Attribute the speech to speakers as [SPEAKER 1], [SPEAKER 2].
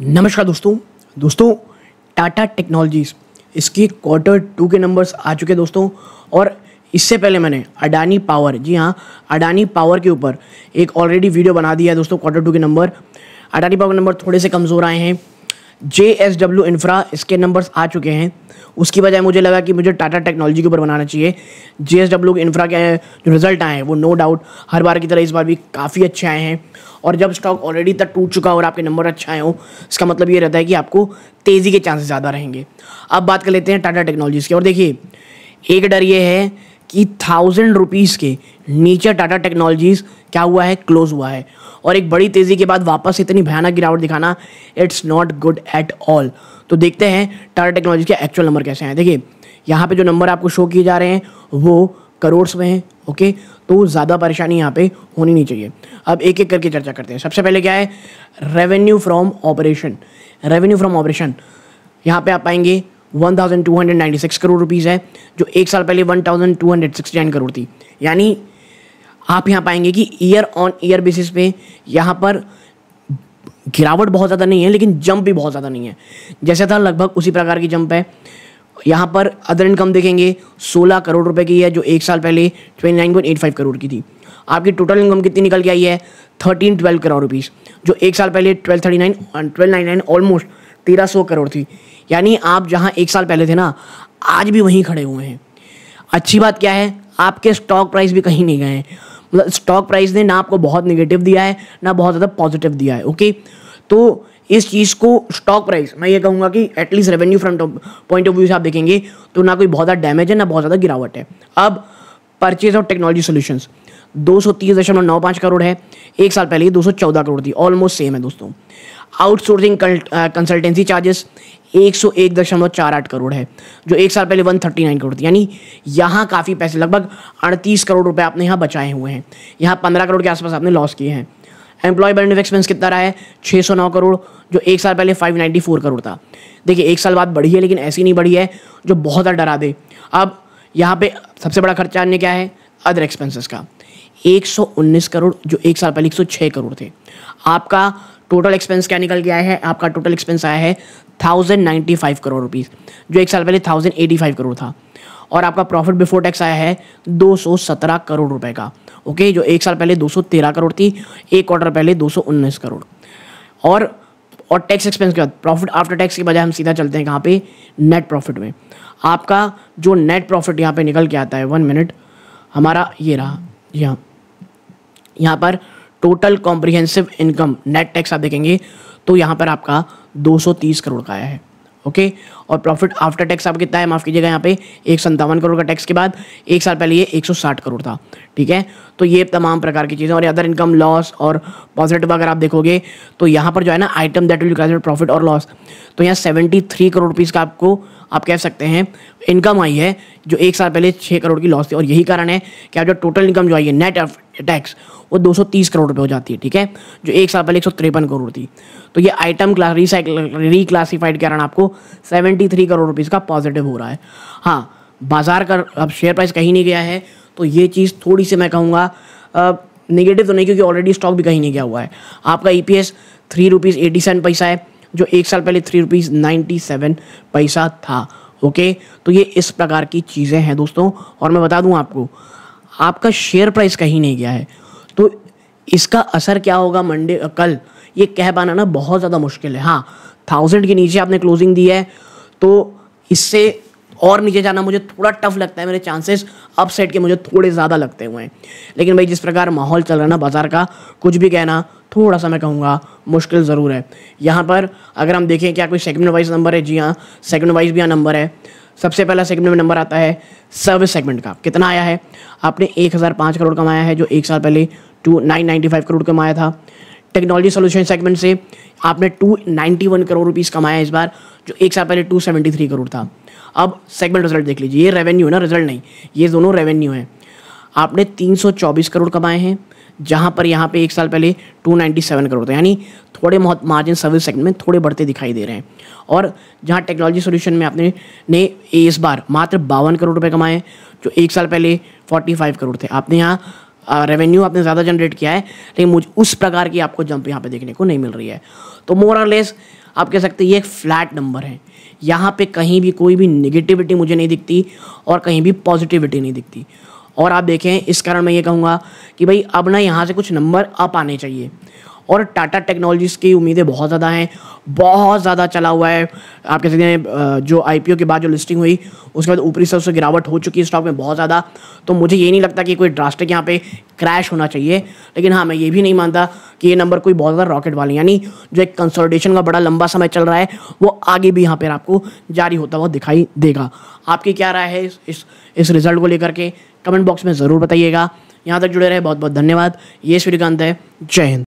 [SPEAKER 1] नमस्कार दोस्तों दोस्तों टाटा टेक्नोलॉजीज़ इसकी क्वार्टर टू के नंबर्स आ चुके हैं दोस्तों और इससे पहले मैंने अडानी पावर जी हाँ अडानी पावर के ऊपर एक ऑलरेडी वीडियो बना दिया है दोस्तों क्वार्टर टू के नंबर अडानी पावर नंबर थोड़े से कमज़ोर आए हैं जे एस डब्ल्यू इन्फ्रा इसके नंबर्स आ चुके हैं उसकी बजाय मुझे लगा कि मुझे टाटा टेक्नोलॉजी के ऊपर बनाना चाहिए जे एस डब्ल्यू इन्फ्रा के जो रिजल्ट आए हैं वो नो डाउट हर बार की तरह इस बार भी काफ़ी अच्छे आए हैं और जब स्टॉक ऑलरेडी तक टूट चुका हो और आपके नंबर अच्छे आए हो इसका मतलब ये रहता है कि आपको तेज़ी के चांसेस ज़्यादा रहेंगे अब बात कर लेते हैं टाटा टेक्नोलॉजीज़ की और देखिए एक डर ये है कि थाउजेंड रुपीज़ के नीचे टाटा टेक्नोलॉजीज़ क्या हुआ है क्लोज हुआ है और एक बड़ी तेज़ी के बाद वापस इतनी भयानक गिरावट दिखाना it's not good at all तो देखते हैं टाटा टेक्नोलॉजी के एक्चुअल नंबर कैसे हैं देखिए यहाँ पे जो नंबर आपको शो किए जा रहे हैं वो करोड़्स में हैं ओके तो ज़्यादा परेशानी यहाँ पे होनी नहीं चाहिए अब एक एक करके चर्चा करते हैं सबसे पहले क्या है revenue from operation revenue from operation यहाँ पे आप पाएंगे 1296 करोड़ रुपीज़ है जो एक साल पहले 1269 करोड़ थी यानी आप यहाँ पाएंगे कि ईयर ऑन ईयर बेसिस पे यहाँ पर गिरावट बहुत ज़्यादा नहीं है लेकिन जंप भी बहुत ज़्यादा नहीं है जैसे था लगभग उसी प्रकार की जंप है यहाँ पर अदर इनकम देखेंगे 16 करोड़ रुपए की है जो एक साल पहले 29.85 करोड़ की थी आपकी टोटल इनकम कितनी निकल के आई है थर्टीन ट्वेल्व करोड़ रुपीज़ जो एक साल पहले twelve thirty nine twelve nine nine almost तेरह सौ करोड़ थी यानी आप जहां एक साल पहले थे ना आज भी वहीं खड़े हुए हैं अच्छी बात क्या है आपके स्टॉक प्राइस भी कहीं नहीं गए हैं मतलब स्टॉक प्राइस ने ना आपको बहुत निगेटिव दिया है ना बहुत ज़्यादा पॉजिटिव दिया है ओके तो इस चीज़ को स्टॉक प्राइस मैं ये कहूँगा कि at least revenue front point of view से आप देखेंगे तो ना कोई बहुत ज़्यादा डैमेज है ना बहुत ज़्यादा गिरावट है अब परचेज ऑफ टेक्नोलॉजी सोल्यूशंस दो सौ तीस दशमलव नौ पाँच करोड़ है एक साल पहले दो सौ चौदह करोड़ थी ऑलमोस्ट सेम है दोस्तों आउटसोर्सिंग कंसल्टेंसी चार्जेस एक सौ एक दशमलव चार आठ करोड़ है जो एक साल पहले वन थर्टी नाइन करोड़ थी यानी यहाँ काफ़ी पैसे लगभग अड़तीस करोड़ रुपए आपने यहाँ बचाए हुए हैं यहाँ पंद्रह करोड़ के आसपास आपने लॉस किए हैं एम्प्लॉय बेनिफिट एक्सपेंस कितना रहा है छः सौ नौ करोड़ जो एक साल पहले फाइव नाइन्टी फोर करोड़ था देखिए एक साल बाद बढ़ी है लेकिन ऐसी नहीं बढ़ी है जो बहुत डरा दे अब यहाँ पर सबसे बड़ा खर्चा अन्य क्या है अदर एक्सपेंसिस का 119 करोड़ जो एक साल पहले 106 करोड़ थे आपका टोटल एक्सपेंस क्या निकल गया है आपका टोटल एक्सपेंस आया है thousand ninety five crore rupees जो एक साल पहले थाउजेंड एटी फाइव करोड़ था और आपका प्रॉफिट बिफोर टैक्स आया है 217 करोड़ रुपए का ओके जो एक साल पहले 213 करोड़ थी एक क्वार्टर पहले 219 करोड़ और और टैक्स एक्सपेंस के बाद प्रॉफिट आफ्टर टैक्स के बजाय हम सीधा चलते हैं कहाँ पे नेट प्रॉफिट में आपका जो नेट प्रॉफिट यहाँ पे निकल के आता है वन मिनट हमारा ये रहा यहाँ यहाँ पर total comprehensive income net tax आप देखेंगे तो यहाँ पर आपका 230 करोड़ का आया है ओके और प्रॉफिट आफ्टर टैक्स आप कितना है माफ़ कीजिएगा यहाँ पे एक संतावन करोड़ का टैक्स के बाद एक साल पहले ये 160 करोड़ था ठीक है तो ये तमाम प्रकार की चीज़ें और अदर इनकम लॉस और पॉजिटिव अगर आप देखोगे तो यहाँ पर जो है ना item that will credit profit और लॉस तो यहाँ सेवेंटी थ्री करोड़ रुपीज़ का आपको आप कह सकते हैं इनकम आई है जो एक साल पहले छः करोड़ की लॉस थी और यही कारण है कि आप जो टोटल इनकम जो आई है नेट टैक्स वो 230 करोड़ रुपये हो जाती है ठीक है जो एक साल पहले एक करोड़ थी तो ये आइटम क्लास रिसाइकल रिक्लासीफाइड के कारण आपको 73 करोड़ रुपीज़ का पॉजिटिव हो रहा है हाँ बाजार का अब शेयर प्राइस कहीं नहीं गया है तो ये चीज़ थोड़ी सी मैं कहूँगा निगेटिव तो नहीं क्योंकि ऑलरेडी स्टॉक भी कहीं नहीं गया हुआ है आपका E P S three rupees eighty seven पैसा है जो एक साल पहले थ्री रुपीज़ नाइन्टी सेवन पैसा था ओके तो ये इस प्रकार की चीज़ें हैं दोस्तों और मैं बता दूं आपको आपका शेयर प्राइस कहीं नहीं गया है तो इसका असर क्या होगा मंडे कल ये कह पाना ना बहुत ज़्यादा मुश्किल है हाँ थाउजेंड के नीचे आपने क्लोजिंग दी है तो इससे और नीचे जाना मुझे थोड़ा टफ लगता है मेरे चांसेस अपसेट के मुझे थोड़े ज़्यादा लगते हुए हैं लेकिन भाई जिस प्रकार माहौल चल रहा है ना बाज़ार का कुछ भी कहना थोड़ा सा मैं कहूँगा मुश्किल ज़रूर है यहाँ पर अगर हम देखें क्या कोई सेकंड वाइज नंबर है जी हाँ सेकंड वाइज भी यहाँ नंबर है सबसे पहला सेगमेंट में नंबर आता है सर्विस सेगमेंट का कितना आया है आपने एक हज़ार पाँच करोड़ कमाया है जो एक साल पहले two nine ninety five crore कमाया था टेक्नोलॉजी सोल्यूशन सेगमेंट से आपने two ninety one crore rupees कमाया इस बार जो एक साल पहले टू सेवेंटी थ्री करोड़ था अब सेगमेंट रिजल्ट देख लीजिए ये रेवेन्यू है ना रिजल्ट नहीं ये दोनों रेवेन्यू है आपने तीन सौ चौबीस करोड़ कमाए हैं जहाँ पर यहाँ पे एक साल पहले 297 करोड़ था यानी थोड़े बहुत मार्जिन सर्विस सेगमेंट में थोड़े बढ़ते दिखाई दे रहे हैं और जहाँ टेक्नोलॉजी सोल्यूशन में आपने ने इस बार मात्र बावन करोड़ रुपये कमाए जो एक साल पहले 45 करोड़ थे आपने यहाँ रेवेन्यू आपने ज़्यादा जनरेट किया है लेकिन मुझे उस प्रकार की आपको जंप यहाँ पे देखने को नहीं मिल रही है तो मोर और लेस आप कह सकते हैं ये एक फ्लैट नंबर है यहाँ पे कहीं भी कोई भी निगेटिविटी मुझे नहीं दिखती और कहीं भी पॉजिटिविटी नहीं दिखती और आप देखें इस कारण मैं ये कहूँगा कि भाई अब ना यहाँ से कुछ नंबर अप आने चाहिए और टाटा टेक्नोलॉजीज़ की उम्मीदें बहुत ज़्यादा हैं बहुत ज़्यादा चला हुआ है आप कह सकते हैं जो आई के बाद जो लिस्टिंग हुई उसके बाद ऊपरी सबसे गिरावट हो चुकी है स्टॉक में बहुत ज़्यादा तो मुझे ये नहीं लगता कि कोई ड्रास्टिक यहाँ पे क्रैश होना चाहिए लेकिन हाँ मैं ये भी नहीं मानता कि ये नंबर कोई बहुत ज़्यादा रॉकेट वाले यानी जो एक कंसोलिडेशन का बड़ा लंबा समय चल रहा है वो आगे भी यहाँ पर आपको जारी होता हुआ दिखाई देगा आपकी क्या राय है इस इस, इस रिज़ल्ट को लेकर के कमेंट बॉक्स में ज़रूर बताइएगा यहाँ तक जुड़े रहे बहुत बहुत धन्यवाद ये श्रीकांत है जय हिंद